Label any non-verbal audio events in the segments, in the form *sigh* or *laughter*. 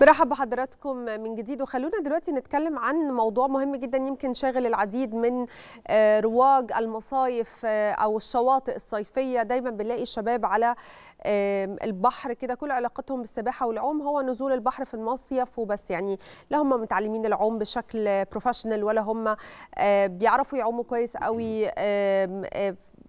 برحب بحضراتكم من جديد وخلونا دلوقتي نتكلم عن موضوع مهم جدا يمكن شاغل العديد من آه، رواج المصايف آه، او الشواطئ الصيفيه دايما بنلاقي الشباب على البحر كده كل علاقتهم بالسباحه والعوم هو نزول البحر في المصيف وبس يعني لا هم متعلمين العوم بشكل بروفيشنال ولا هم آه، بيعرفوا يعوموا كويس قوي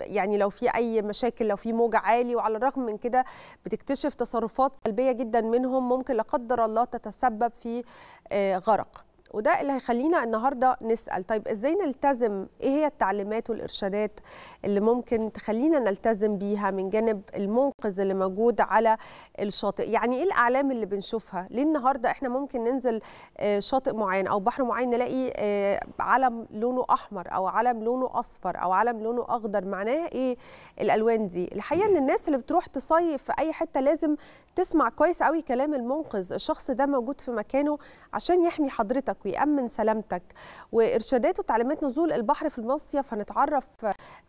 يعني لو في اي مشاكل لو في موج عالي وعلى الرغم من كده بتكتشف تصرفات سلبيه جدا منهم ممكن لا قدر الله تتسبب في آه، غرق وده اللي هيخلينا النهارده نسال طيب ازاي نلتزم ايه هي التعليمات والارشادات اللي ممكن تخلينا نلتزم بيها من جانب المنقذ اللي موجود على الشاطئ يعني ايه الاعلام اللي بنشوفها ليه النهارده احنا ممكن ننزل آه، شاطئ معين او بحر معين نلاقي آه، علم لونه احمر او علم لونه اصفر او علم لونه اخضر معناه ايه الالوان دي الحقيقه ان الناس اللي بتروح تصيف في اي حته لازم تسمع كويس قوي كلام المنقذ الشخص ده موجود في مكانه عشان يحمي حضرتك حياتك ويأمن سلامتك وإرشادات وتعليمات نزول البحر في المصيف هنتعرف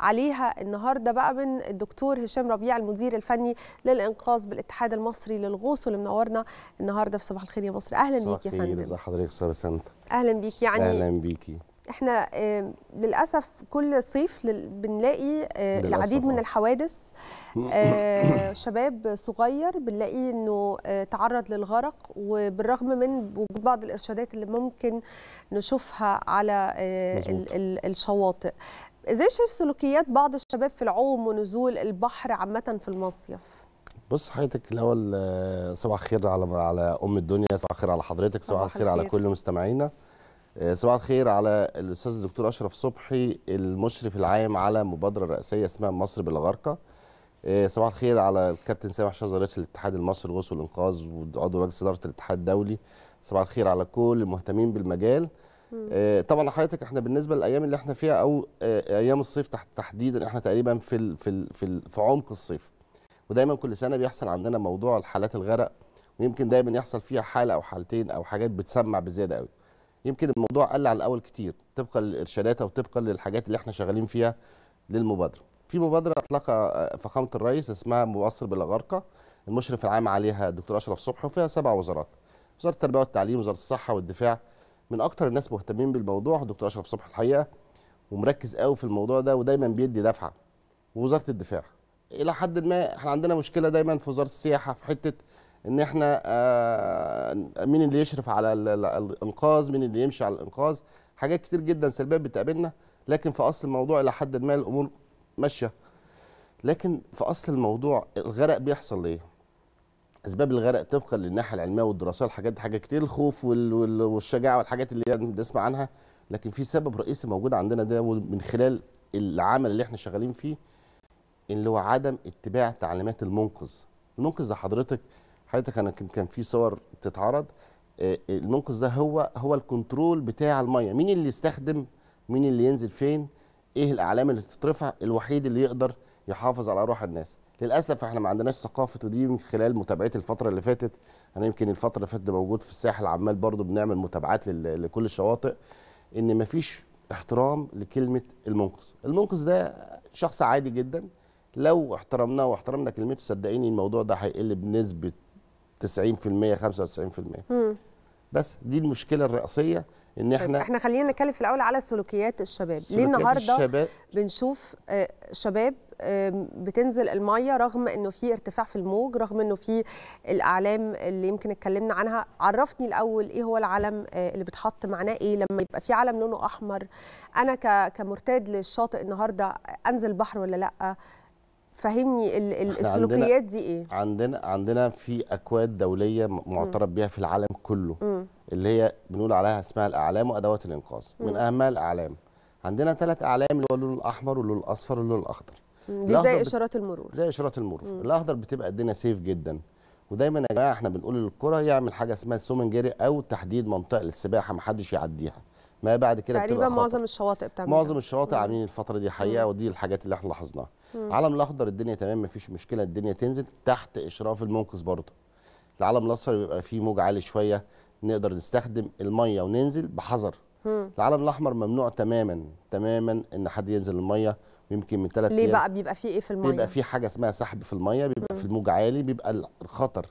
عليها النهارده بقى من الدكتور هشام ربيع المدير الفني للإنقاذ بالاتحاد المصري للغوص واللي منورنا النهارده في صباح الخير يا مصر أهلا بيك يا فندم صباح الخير حضرتك أستاذ أهلا بيك يعني أهلا بيكي احنا للاسف كل صيف بنلاقي آه، العديد من آه. الحوادث *coughs* آه، شباب صغير بنلاقي انه تعرض للغرق وبالرغم من وجود بعض الارشادات اللي ممكن نشوفها على الشواطئ ازاي شايف سلوكيات بعض الشباب في العوم ونزول البحر عامه في المصيف بص حضرتك الاول صباح الخير على على ام الدنيا صباح الخير على حضرتك صباح الخير على كل مستمعينا آه، صباح الخير على الاستاذ الدكتور اشرف صبحي المشرف العام على مبادره رئاسيه اسمها مصر بلا آه، صباح الخير على الكابتن سامح شاذر رئيس الاتحاد المصري للغوص والانقاذ وعضو مجلس اداره الاتحاد الدولي صباح الخير على كل المهتمين بالمجال آه، طبعا حضرتك احنا بالنسبه للايام اللي احنا فيها او ايام الصيف تحت تحديدا احنا تقريبا في الـ في الـ في, الـ في عمق الصيف ودايما كل سنه بيحصل عندنا موضوع الحالات الغرق ويمكن دايما يحصل فيها حاله او حالتين او حاجات بتسمع بزياده قوي يمكن الموضوع قل على الاول كتير طبقا للارشادات او طبقا للحاجات اللي احنا شغالين فيها للمبادره في مبادره اطلقها آه، فخامه الرئيس اسمها مؤثر بلا غرقه المشرف العام عليها الدكتور اشرف صبحي وفيها سبع وزارات وزاره التربيه والتعليم وزاره الصحه والدفاع من اكتر الناس مهتمين بالموضوع الدكتور اشرف صبحي الحقيقه ومركز قوي في الموضوع ده ودايما بيدي دفعه ووزاره الدفاع الى حد ما احنا عندنا مشكله دايما في وزاره السياحه في حته ان احنا آه، مين اللي يشرف على الانقاذ مين اللي يمشي على الانقاذ حاجات كتير جدا سلبيه بتقابلنا لكن في اصل الموضوع الى حد ما الامور ماشيه لكن في اصل الموضوع الغرق بيحصل ليه اسباب الغرق طبقا للناحيه العلميه والدراسيه الحاجات دي حاجه كتير الخوف والشجاعه والحاجات اللي بنسمع عنها لكن في سبب رئيسي موجود عندنا ده من خلال العمل اللي احنا شغالين فيه اللي هو عدم اتباع تعليمات المنقذ المنقذ ده حضرتك حضرتك انا كان في صور بتتعرض آه، آه، المنقذ ده هو هو الكنترول بتاع الميه مين اللي يستخدم مين اللي ينزل فين ايه الاعلام اللي تترفع الوحيد اللي يقدر يحافظ على روح الناس للاسف احنا ما عندناش ثقافه ودي من خلال متابعتي الفتره اللي فاتت انا يمكن الفتره اللي فاتت موجود في الساحل عمال برضو بنعمل متابعات لكل الشواطئ ان ما فيش احترام لكلمه المنقذ المنقذ ده شخص عادي جدا لو احترمناه واحترمنا كلمته صدقيني الموضوع ده هيقل بنسبه 90% 95% بس دي المشكله الرئيسيه ان طيب، احنا احنا خلينا نتكلم في الاول على سلوكيات الشباب سلوكيات ليه النهارده الشباب بنشوف آه، شباب بتنزل الميه رغم انه في ارتفاع في الموج رغم انه في الاعلام اللي يمكن اتكلمنا عنها عرفني الاول ايه هو العلم آه، اللي بيتحط معناه ايه لما يبقى في علم لونه احمر انا كمرتاد للشاطئ النهارده انزل بحر ولا لا فهمني السلوكيات دي ايه عندنا عندنا في اكواد دوليه معترف بها في العالم كله م. اللي هي بنقول عليها اسمها الاعلام وادوات الانقاذ م. من اهمها الاعلام عندنا ثلاث اعلام اللي هو اللون الاحمر واللون الاصفر واللون الاخضر دي زي اشارات المرور زي اشارات المرور م. الاخضر بتبقى الدنيا سيف جدا ودايما يا جماعه احنا بنقول للكره يعمل حاجه اسمها سومنجري او تحديد منطقه للسباحه محدش يعديها ما بعد كده تقريبا معظم الشواطئ بتعمل معظم الشواطئ عاملين الفتره دي حقيقه ودي الحاجات اللي احنا لاحظناها العلم الاخضر الدنيا تمام مفيش مشكله الدنيا تنزل تحت اشراف المنقذ برضه العلم الاصفر بيبقى فيه موج عالي شويه نقدر نستخدم الميه وننزل بحذر العلم الاحمر ممنوع تماما تماما ان حد ينزل الميه يمكن من ثلاث ليه بقى بيبقى فيه ايه في الميه بيبقى فيه حاجه اسمها سحب في الميه بيبقى في الموج عالي بيبقى الخطر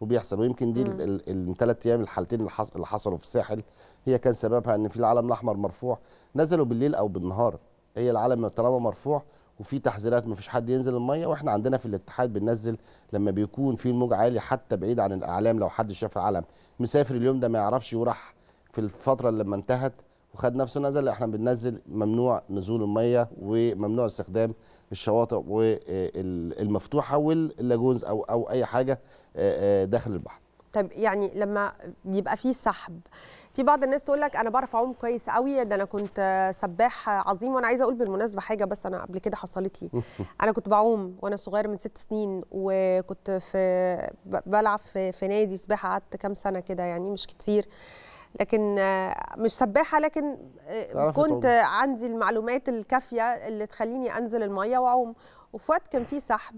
وبيحصل ويمكن دي الثلاث ايام الحالتين اللي حصلوا في الساحل هي كان سببها ان في العلم الاحمر مرفوع نزلوا بالليل او بالنهار هي العلم طالما مرفوع وفي تحذيرات مفيش حد ينزل الميه واحنا عندنا في الاتحاد بننزل لما بيكون في الموج عالي حتى بعيد عن الاعلام لو حد شاف العلم مسافر اليوم ده ما يعرفش وراح في الفتره اللي لما انتهت وخد نفسه نزل احنا بننزل ممنوع نزول الميه وممنوع استخدام الشواطئ والمفتوحه واللاجونز او او اي حاجه آه، آه، داخل البحر طب يعني لما بيبقى في سحب في بعض الناس تقول لك انا بعرف اعوم كويس قوي ده انا كنت سباح عظيم وانا عايزه اقول بالمناسبه حاجه بس انا قبل كده حصلت لي *laughs* انا كنت بعوم وانا صغير من ست سنين وكنت في بلعب في, في نادي سباحه قعدت كام سنه كده يعني مش كتير لكن مش سباحه لكن كنت عندي المعلومات الكافيه اللي تخليني انزل الميه واعوم وفي وقت كان في سحب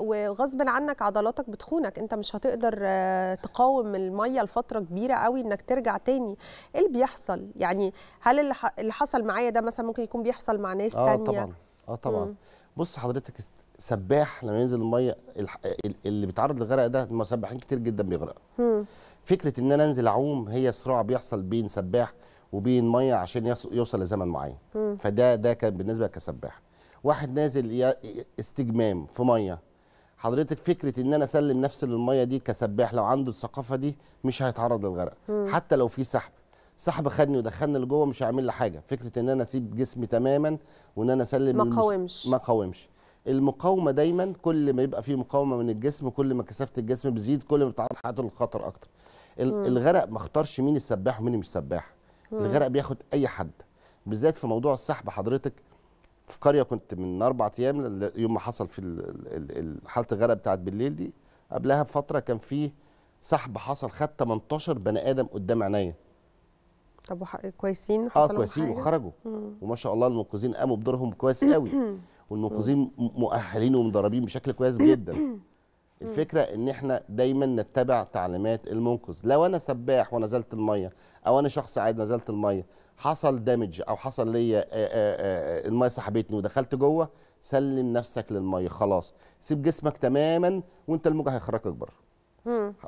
وغصب عنك عضلاتك بتخونك انت مش هتقدر آه، تقاوم الميه لفتره كبيره قوي انك ترجع تاني ايه اللي بيحصل يعني هل اللي حصل معايا ده مثلا ممكن يكون بيحصل مع ناس آه تانية طبعا اه طبعا مم. بص حضرتك سباح لما ينزل الميه اللي بيتعرض للغرق ده المسبحين كتير جدا بيغرقوا فكره ان انا انزل اعوم هي صراع بيحصل بين سباح وبين ميه عشان يوصل لزمن معين فده ده كان بالنسبه كسباح واحد نازل استجمام في ميه حضرتك فكره ان انا اسلم نفسي للميه دي كسباح لو عنده الثقافه دي مش هيتعرض للغرق م. حتى لو في سحب سحب خدني ودخلني لجوه مش هيعمل لي حاجه فكره ان انا اسيب جسمي تماما وان انا اسلم ما اقاومش ما قاومش المقاومه دايما كل ما يبقى في مقاومه من الجسم كل ما كثافه الجسم بتزيد كل ما بتعرض حياته للخطر اكتر الغرق ما اختارش مين السباح ومين مش سباح الغرق بياخد اي حد بالذات في موضوع السحب حضرتك في قريه كنت من اربع ايام يوم ما حصل في حاله الغرق بتاعت بالليل دي قبلها بفتره كان في سحب حصل خد 18 بني ادم قدام عينيا طب وح... كويسين حصلوا اه كويسين وخرجوا وما شاء الله المنقذين قاموا بدورهم كويس قوي *coughs* والمنقذين مؤهلين ومدربين بشكل كويس جدا *coughs* *coughs* الفكره ان احنا دايما نتبع تعليمات المنقذ لو انا سباح ونزلت الميه او انا شخص عادي نزلت الميه حصل دامج او حصل ليا آه، آه، آه، الميه سحبتني ودخلت جوه سلم نفسك للميه خلاص سيب جسمك تماما وانت الموجه هيخرجك بره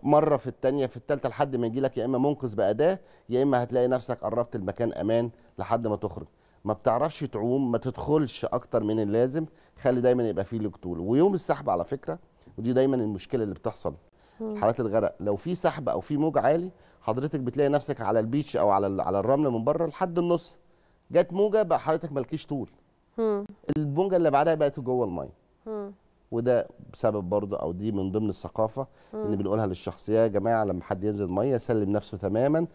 مره في الثانيه في الثالثه لحد ما يجي لك يا اما منقذ باداه يا اما هتلاقي نفسك قربت المكان امان لحد ما تخرج ما بتعرفش تعوم ما تدخلش اكتر من اللازم خلي دايما يبقى فيه طول ويوم السحب على فكره ودي دايما المشكله اللي بتحصل حالات الغرق لو في سحب او في موج عالي حضرتك بتلاقي نفسك على البيتش او على على الرمل من بره لحد النص جت موجه بقى حضرتك مالكيش طول البونجه اللي بعدها بقت جوه الميه وده بسبب برضه او دي من ضمن الثقافه اللي بنقولها للشخصيه يا جماعه لما حد ينزل ميه سلم نفسه تماما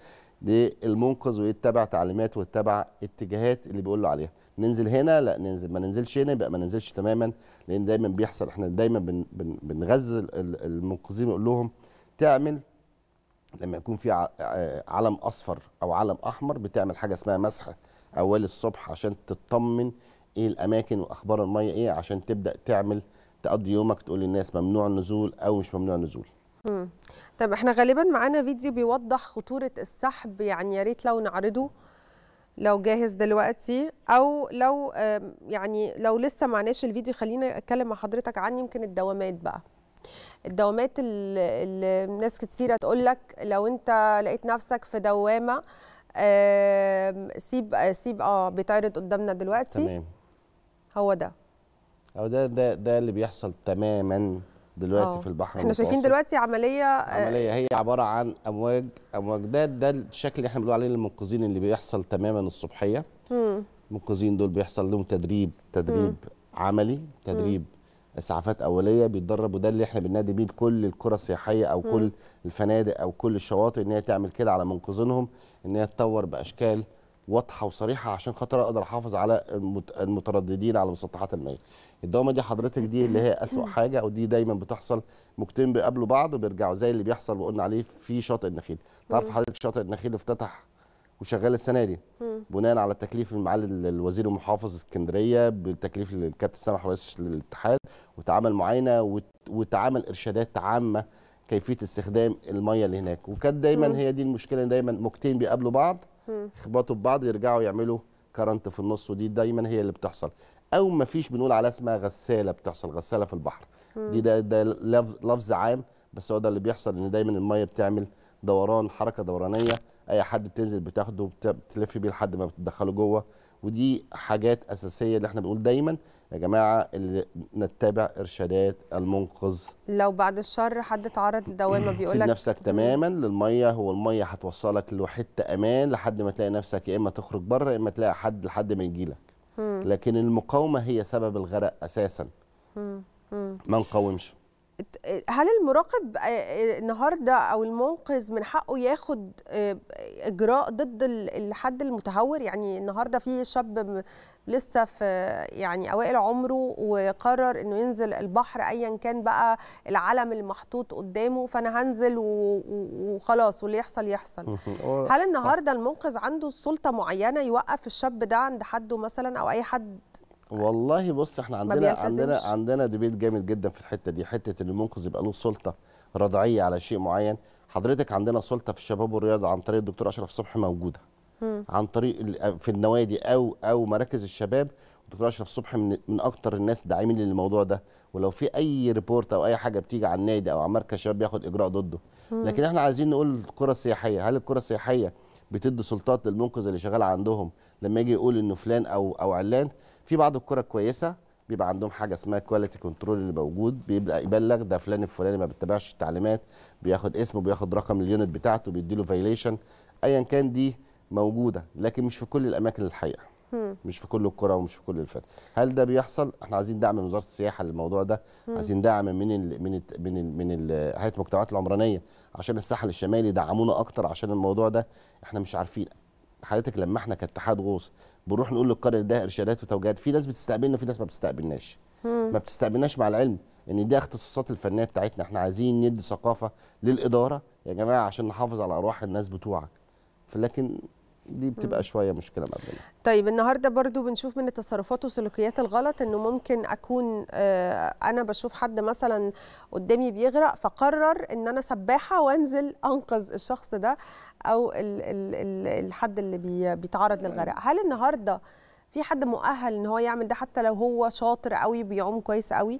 للمنقذ ويتبع تعليمات ويتبع اتجاهات اللي بيقول له عليها ننزل هنا لا ننزل ما ننزلش هنا يبقى ما ننزلش تماما لان دايما بيحصل احنا دايما بن بن بنغذي المنقذين نقول لهم تعمل لما يكون في آه، علم اصفر او علم احمر بتعمل حاجه اسمها مسح اول الصبح عشان تطمن ايه الاماكن واخبار الميه ايه عشان تبدا تعمل تقضي يومك تقول للناس ممنوع النزول او مش ممنوع النزول طب احنا غالبا معانا فيديو بيوضح خطوره السحب يعني يا ريت لو نعرضه لو جاهز دلوقتي او لو يعني لو لسه معناش الفيديو خلينا اتكلم مع حضرتك عن يمكن الدوامات بقى الدوامات اللي ناس كتيره تقول لك لو انت لقيت نفسك في دوامه سيب سيب اه بيتعرض قدامنا دلوقتي تمام هو ده هو ده ده ده اللي بيحصل تماما دلوقتي أوه. في البحر احنا شايفين دلوقتي عمليه آه، عمليه هي عباره عن امواج امواج ده ده الشكل اللي احنا بنقول عليه للمنقذين اللي بيحصل تماما الصبحيه المنقذين دول بيحصل لهم تدريب تدريب م. عملي تدريب م. اسعافات اوليه بيتدربوا ده اللي احنا بننادي بيه كل الكره السياحيه او م. كل الفنادق او كل الشواطئ ان هي تعمل كده على منقذينهم ان هي تطور باشكال واضحه وصريحه عشان خاطر اقدر احافظ على المترددين على مسطحات الميه الدوامه دي حضرتك دي اللي هي اسوء حاجه ودي دايما بتحصل موجتين بيقابلوا بعض وبيرجعوا زي اللي بيحصل وقلنا عليه في شاطئ النخيل تعرف حضرتك شاطئ النخيل افتتح وشغال السنه دي بناء على تكليف معالي الوزير المحافظ اسكندريه بالتكليف للكابتن سامح رئيس الاتحاد وتعامل معاينه وتعامل ارشادات عامه كيفيه استخدام الميه اللي هناك وكانت دايما هي دي المشكله دايما موجتين بيقابلوا بعض يخبطوا ببعض يرجعوا يعملوا كرنت في النص ودي دايما هي اللي بتحصل او ما فيش بنقول على اسمها غساله بتحصل غساله في البحر دي ده, ده لفظ عام بس هو ده اللي بيحصل ان دايما الميه بتعمل دوران حركه دورانيه اي حد بتنزل بتاخده بتلف بيه لحد ما بتدخله جوه ودي حاجات اساسيه اللي احنا بنقول دايما يا جماعه اللي نتبع ارشادات المنقذ لو بعد الشر حد اتعرض لدوامه بيقول لك نفسك تماما للميه هو الميه هتوصلك لحته امان لحد ما تلاقي نفسك يا اما تخرج بره يا اما تلاقي حد لحد ما يجي لك لكن المقاومه هي سبب الغرق اساسا ما نقاومش هل المراقب آه، آه، النهارده او المنقذ من حقه ياخد آه، اجراء ضد الحد المتهور يعني النهارده في شاب لسه في يعني اوائل عمره وقرر انه ينزل البحر ايا كان بقى العلم المحطوط قدامه فانا هنزل وخلاص واللي يحصل يحصل هل النهارده المنقذ عنده سلطه معينه يوقف الشاب ده عند حده مثلا او اي حد والله بص احنا عندنا عندنا عندنا ديبيت جامد جدا في الحته دي حته ان المنقذ يبقى له سلطه رضعيه على شيء معين حضرتك عندنا سلطه في الشباب والرياضه عن طريق الدكتور اشرف صبحي موجوده م. عن طريق في النوادي او او مراكز الشباب الدكتور اشرف صبحي من, من اكتر الناس داعمين للموضوع ده ولو في اي ريبورت او اي حاجه بتيجي على النادي او على مركز شباب بياخد اجراء ضده م. لكن احنا عايزين نقول الكره السياحيه هل الكره السياحيه بتدي سلطات للمنقذ اللي شغال عندهم لما يجي يقول انه فلان او او علان في بعض الكره كويسه بيبقى عندهم حاجه اسمها كواليتي كنترول اللي موجود بيبدا يبلغ ده فلان الفلاني ما بتتابعش التعليمات بياخد اسمه بياخد رقم اليونت بتاعته بيديله فايليشن ايا كان دي موجوده لكن مش في كل الاماكن الحقيقه مش في كل الكره ومش في كل الفن هل ده بيحصل احنا عايزين دعم من وزاره السياحه للموضوع ده عايزين دعم من الـ من الـ من الـ من هيئه المجتمعات العمرانيه عشان الساحل الشمالي يدعمونا اكتر عشان الموضوع ده احنا مش عارفين حضرتك لما احنا كاتحاد غوص بنروح نقول للقرية ده ارشادات وتوجيهات في ناس بتستقبلنا وفي ناس ما بتستقبلناش ما بتستقبلناش مع العلم ان دي اختصاصات الفنيه بتاعتنا احنا عايزين ندي ثقافه للاداره يا جماعه عشان نحافظ على ارواح الناس بتوعك فلكن دي بتبقى شويه مشكله مع طيب النهارده برضو بنشوف من التصرفات وسلوكيات الغلط انه ممكن اكون آه، انا بشوف حد مثلا قدامي بيغرق فقرر ان انا سباحه وانزل انقذ الشخص ده او الـ الـ الـ الحد اللي بيتعرض للغرق هل النهارده في حد مؤهل ان هو يعمل ده حتى لو هو شاطر قوي بيعوم كويس قوي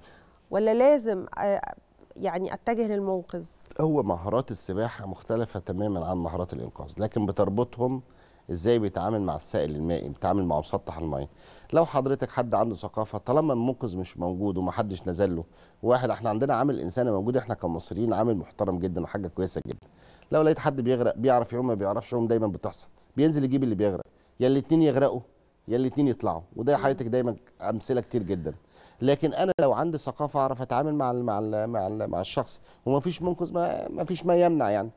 ولا لازم آه، يعني اتجه للمنقذ هو مهارات السباحه مختلفه تماما عن مهارات الانقاذ لكن بتربطهم ازاي بيتعامل مع السائل المائي بيتعامل مع مسطح الميه لو حضرتك حد عنده ثقافه طالما المنقذ مش موجود ومحدش نزل له واحد احنا عندنا عامل انساني موجود احنا كمصريين عامل محترم جدا وحاجه كويسه جدا لو لقيت حد بيغرق بيعرف يعوم ما بيعرفش يعوم دايما بتحصل بينزل يجيب اللي بيغرق يا الاثنين يغرقوا يا الاثنين يطلعوا وده حضرتك دايما امثله كتير جدا لكن انا لو عندي ثقافه اعرف اتعامل مع الـ مع الـ مع, الـ مع الشخص ومفيش منقذ ما فيش ما يمنع يعني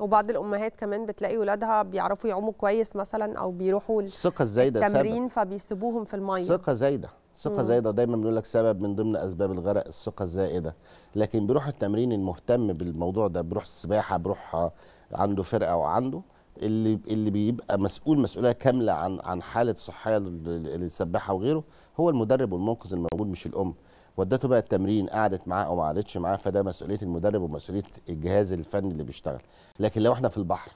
وبعض الامهات كمان بتلاقي ولادها بيعرفوا يعوموا كويس مثلا او بيروحوا الثقه الزايده التمرين فبيسيبوهم في الميه ثقه زايده ثقه زايده دايما بنقول لك سبب من ضمن اسباب الغرق الثقه الزائده لكن بيروح التمرين المهتم بالموضوع ده بيروح السباحه بيروح عنده فرقه وعنده اللي اللي بيبقى مسؤول مسؤوليه كامله عن عن حاله صحيه للسباحه وغيره هو المدرب والمنقذ الموجود مش الام ودته بقى التمرين قعدت معاه او ما قعدتش معاه فده مسؤوليه المدرب ومسؤوليه الجهاز الفني اللي بيشتغل لكن لو احنا في البحر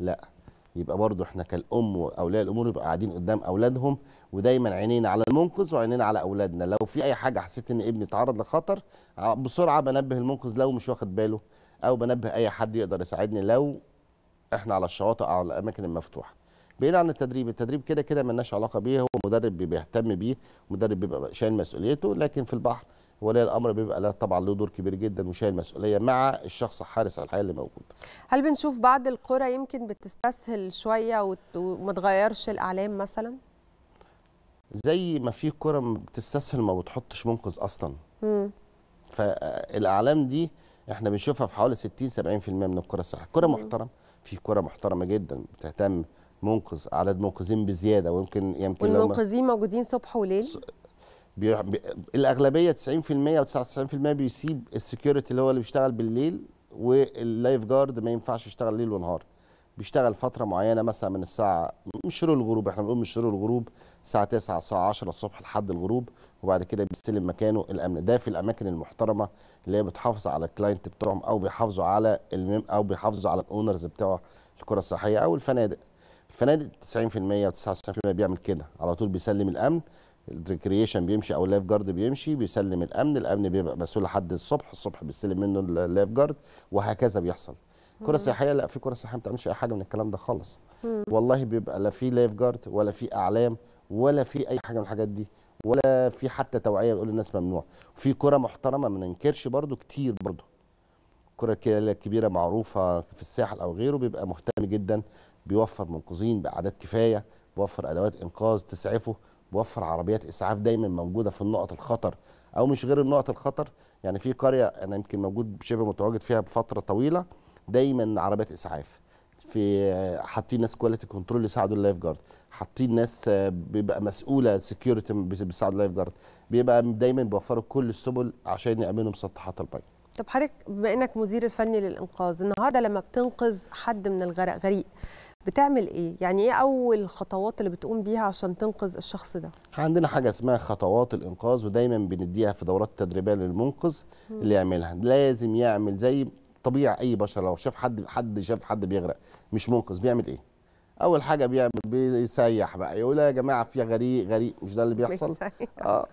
لا يبقى برضو احنا كالام واولياء الامور يبقى قاعدين قدام اولادهم ودايما عينينا على المنقذ وعينينا على اولادنا لو في اي حاجه حسيت ان ابني اتعرض لخطر بسرعه بنبه المنقذ لو مش واخد باله او بنبه اي حد يقدر يساعدني لو احنا على الشواطئ او على الاماكن المفتوحه بعيد عن التدريب التدريب كده كده ملناش علاقه بيه هو مدرب بيهتم بيه مدرب بيبقى شايل مسؤوليته لكن في البحر ولي الامر بيبقى له طبعا له دور كبير جدا وشايل مسؤوليه مع الشخص الحارس على الحياه اللي موجود. هل بنشوف بعض القرى يمكن بتستسهل شويه وما تغيرش الاعلام مثلا؟ زي ما في قرى بتستسهل ما بتحطش منقذ اصلا. امم فالاعلام دي احنا بنشوفها في حوالي 60 70% من القرى الصحيه، قرى محترمه في قرى محترمه جدا بتهتم منقذ عدد منقذين بزياده ويمكن يمكن والمنقذين موجودين صبح وليل بي... بي... الاغلبيه 90% او 99% بيسيب السكيورتي اللي هو اللي بيشتغل بالليل واللايف جارد ما ينفعش يشتغل ليل ونهار بيشتغل فتره معينه مثلا من الساعه من شروق الغروب احنا بنقول من شروق الغروب الساعه 9 الساعه 10 الصبح لحد الغروب وبعد كده بيستلم مكانه الامن ده في الاماكن المحترمه اللي هي بتحافظ على الكلاينت بتوعهم او بيحافظوا على الميم او بيحافظوا على الاونرز بتوع الكره الصحيه او الفنادق الفنادق 90% و99% بيعمل كده على طول بيسلم الامن الريكريشن بيمشي او اللايف جارد بيمشي بيسلم الامن الامن بيبقى مسؤول لحد الصبح الصبح بيستلم منه اللايف جارد وهكذا بيحصل كره سياحيه لا في كره سياحيه ما بتعملش اي حاجه من الكلام ده خالص والله بيبقى لا في لايف جارد ولا في اعلام ولا في اي حاجه من الحاجات دي ولا في حتى توعيه بيقول للناس ممنوع في كره محترمه ما ننكرش برده كتير برده الكره الكبيره معروفه في الساحل او غيره بيبقى مهتم جدا بيوفر منقذين باعداد كفايه بيوفر ادوات انقاذ تسعفه بيوفر عربيات اسعاف دايما موجوده في النقط الخطر او مش غير النقط الخطر يعني في قريه انا يمكن موجود شبه متواجد فيها بفتره طويله دايما عربيات اسعاف في حاطين ناس كواليتي كنترول يساعدوا اللايف جارد حاطين ناس بيبقى مسؤوله سكيورتي بيساعدوا اللايف جارد بيبقى دايما بيوفروا كل السبل عشان يامنوا مسطحات الميه طب حضرتك بما انك مدير الفني للانقاذ النهارده لما بتنقذ حد من الغرق غريق بتعمل ايه يعني ايه اول خطوات اللي بتقوم بيها عشان تنقذ الشخص ده عندنا حاجه اسمها خطوات الانقاذ ودايما بنديها في دورات التدريبيه للمنقذ اللي يعملها لازم يعمل زي طبيعي اي بشر لو شاف حد حد شاف حد بيغرق مش منقذ بيعمل ايه اول حاجه بيعمل بيسيح بقى يقول يا جماعه في غريق غريق مش ده اللي بيحصل اه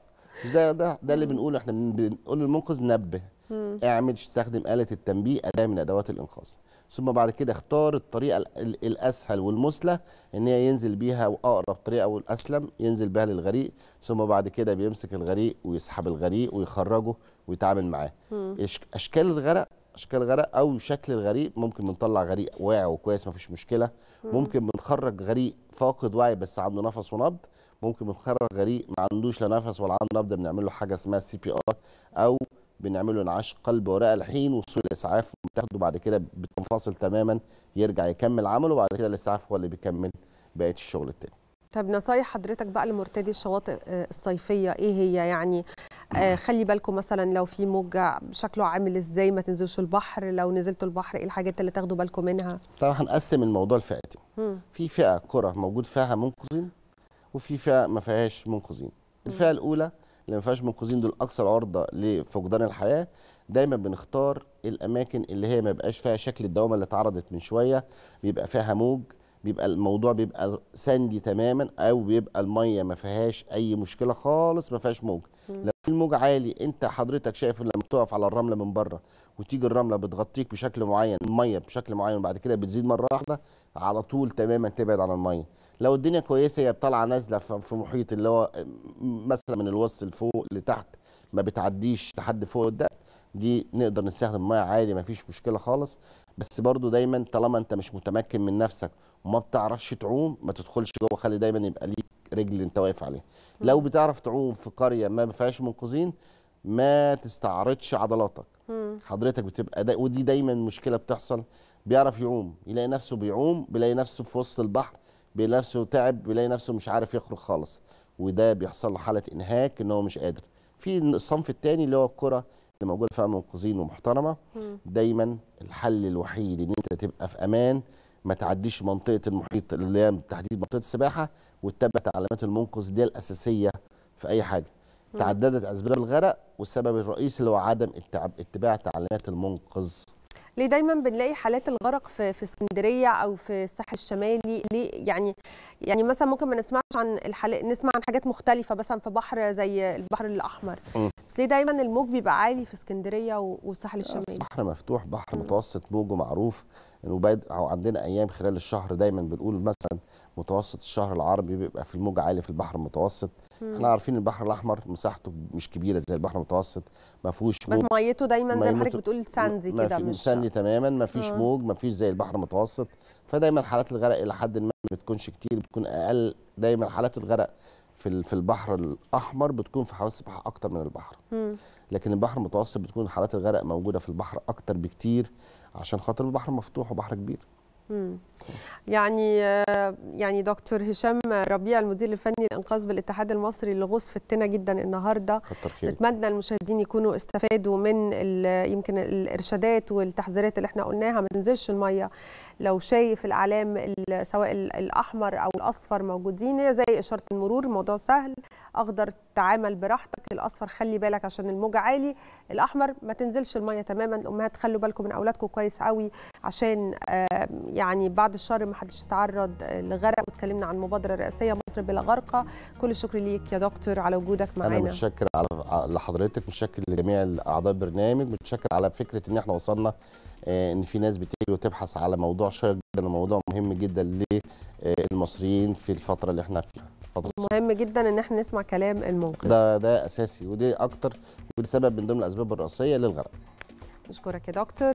مش ده ده, ده اللي بنقوله احنا بنقول للمنقذ نبه مم. اعمل استخدم آلة التنبيه أداة من أدوات الإنقاذ ثم بعد كده اختار الطريقة الأسهل والمثلى إن هي ينزل بيها وأقرب طريقة والأسلم ينزل بيها للغريق ثم بعد كده بيمسك الغريق ويسحب الغريق ويخرجه ويتعامل معاه مم. أشكال الغرق اشكال الغرق او شكل الغريق ممكن بنطلع غريق واعي وكويس مفيش مشكله ممكن بنخرج غريق فاقد وعي بس عنده نفس ونبض ممكن بنخرج غريق ما عندوش لا نفس ولا عنده نبض بنعمل له حاجه اسمها سي بي ار او بنعمله انعاش قلب ورئه الحين وصول الاسعاف بتاخده بعد كده بتنفصل تماما يرجع يكمل عمله وبعد كده الاسعاف هو اللي بيكمل بقيه الشغل التاني طب نصايح حضرتك بقى لمرتدي الشواطئ آه، الصيفيه ايه هي يعني آه خلي بالكم مثلا لو في موجه شكله عامل ازاي ما تنزلوش البحر لو نزلتوا البحر ايه الحاجات اللي تاخدوا بالكم منها طبعا هنقسم الموضوع لفئتين في فئه كره موجود فيها منقذين وفي فئه ما فيهاش منقذين الفئه الاولى اللي ما فيهاش منقذين دول اكثر عرضه لفقدان الحياه دايما بنختار الاماكن اللي هي ما بيبقاش فيها شكل الدوامه اللي اتعرضت من شويه بيبقى فيها موج بيبقى الموضوع بيبقى ساندي تماما او بيبقى الميه ما فيهاش اي مشكله خالص ما فيهاش موج لو في الموج عالي انت حضرتك شايف لما تقف على الرمله من بره وتيجي الرمله بتغطيك بشكل معين الميه بشكل معين وبعد كده بتزيد مره واحده على طول تماما تبعد عن الميه لو الدنيا كويسه هي طالعه نازله في محيط اللي هو مثلا من الوسط لفوق لتحت ما بتعديش لحد فوق ده دي نقدر نستخدم ميه عادي ما فيش مشكله خالص بس برضو دايما طالما انت مش متمكن من نفسك وما بتعرفش تعوم ما تدخلش جوه خلي دايما يبقى ليك رجل انت واقف عليها لو بتعرف تعوم في قريه ما فيهاش منقذين ما تستعرضش عضلاتك حضرتك بتبقى دا ودي دايما مشكله بتحصل بيعرف يعوم يلاقي نفسه بيعوم بيلاقي نفسه في وسط البحر بيلاقي نفسه تعب بيلاقي نفسه مش عارف يخرج خالص وده بيحصل له حاله انهاك ان هو مش قادر في الصنف الثاني اللي هو الكره اللي موجوده فيها منقذين ومحترمه دايما الحل الوحيد ان انت تبقى في امان ما تعديش منطقه المحيط اللي هي تحديد منطقه السباحه وتتبع تعليمات المنقذ دي الاساسيه في اي حاجه تعددت اسباب الغرق والسبب الرئيسي اللي هو عدم اتباع تعليمات المنقذ ليه دايما بنلاقي حالات الغرق في في اسكندريه او في الساحل الشمالي ليه يعني يعني مثلا ممكن ما نسمعش عن الحالات نسمع عن حاجات مختلفه مثلا في بحر زي البحر الاحمر م. بس ليه دايما الموج بيبقى عالي في اسكندريه والساحل الشمالي البحر مفتوح بحر متوسط موجه معروف الوباد او عندنا ايام خلال الشهر دايما بنقول مثلا متوسط الشهر العربي بيبقى في الموج عالي في البحر المتوسط مم. احنا عارفين البحر الاحمر مساحته مش كبيره زي البحر المتوسط ما فيهوش بس ميته دايما زي ما حضرتك بتقول ساندي كده مش ساندي تماما ما فيش مم. آه. موج ما فيش زي البحر المتوسط فدايما حالات الغرق الى حد ما بتكونش كتير بتكون اقل دايما حالات الغرق في في البحر الاحمر بتكون في حوادث سباحه اكتر من البحر م. لكن البحر المتوسط بتكون حالات الغرق موجوده في البحر اكتر بكتير عشان خاطر البحر مفتوح وبحر كبير مم. يعني يعني دكتور هشام ربيع المدير الفني للانقاذ بالاتحاد المصري للغوص في التنا جدا النهارده نتمنى المشاهدين يكونوا استفادوا من يمكن الارشادات والتحذيرات اللي احنا قلناها ما تنزلش الميه لو شايف الاعلام سواء الاحمر او الاصفر موجودين زي اشاره المرور الموضوع سهل اخضر تعامل براحتك الاصفر خلي بالك عشان الموج عالي الاحمر ما تنزلش الميه تماما الامهات خلوا بالكم من اولادكم كويس قوي عشان يعني بعد الشر ما حدش يتعرض لغرق واتكلمنا عن مبادره رئاسيه مصر بلا غرقه كل الشكر ليك يا دكتور على وجودك معانا انا متشكر على لحضرتك متشكر لجميع اعضاء البرنامج متشكر على فكره ان احنا وصلنا آه، ان في ناس بتيجي وتبحث على موضوع شيق جدا وموضوع مهم جدا للمصريين آه، في الفتره اللي احنا فيها فترة مهم جدا ان احنا نسمع كلام المنقذ ده ده اساسي ودي اكتر ودي سبب من ضمن الاسباب الرئيسيه للغرق نشكرك يا دكتور